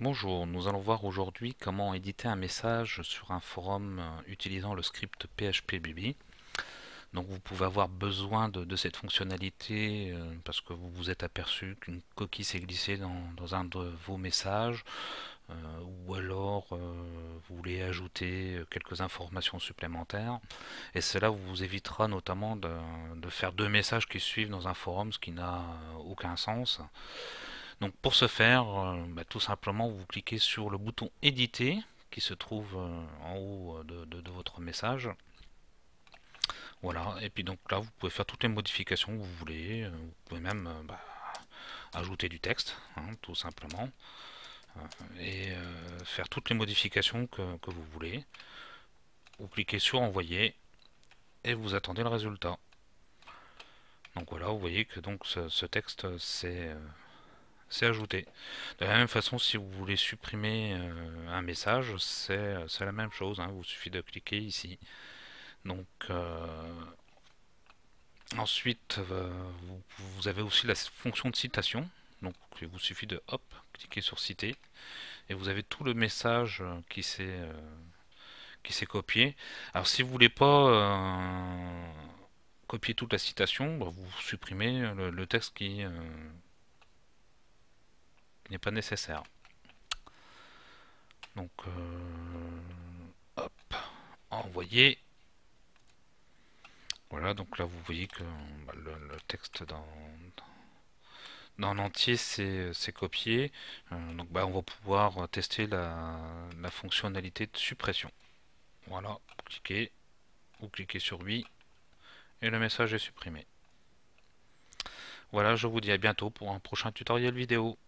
Bonjour, nous allons voir aujourd'hui comment éditer un message sur un forum euh, utilisant le script PHPBB. Donc vous pouvez avoir besoin de, cette fonctionnalité euh, parce que vous vous êtes aperçu qu'une coquille s'est glissée dans, un de vos messages euh, ou alors vous voulez ajouter quelques informations supplémentaires et cela vous évitera notamment de, de faire deux messages qui suivent dans un forum ce qui n'a aucun sens. Donc pour ce faire, euh, bah, tout simplement vous cliquez sur le bouton éditer qui se trouve euh, en haut euh, de, votre message. Voilà, et puis donc là vous pouvez faire toutes les modifications que vous voulez, vous pouvez même bah, ajouter du texte, hein, tout simplement, et faire toutes les modifications que, vous voulez. Vous cliquez sur envoyer et vous attendez le résultat. Donc voilà, vous voyez que donc ce, ce texte c'est c'est ajouté. De la même façon, si vous voulez supprimer euh, un message, c'est la même chose. Hein. vous suffit de cliquer ici. Donc euh, ensuite, euh, vous, avez aussi la fonction de citation. Donc il vous suffit de hop, cliquer sur citer et vous avez tout le message qui s'est qui s'est copié. Alors si vous voulez pas copier toute la citation, bah, vous supprimez le, texte qui n'est pas nécessaire. Donc, euh, hop, envoyer. Voilà, donc là vous voyez que bah, le, texte dans, dans l'entier c'est copié. Euh, donc bah, on va pouvoir tester la, fonctionnalité de suppression. Voilà, cliquez, vous cliquez sur oui, et le message est supprimé. Voilà, je vous dis à bientôt pour un prochain tutoriel vidéo.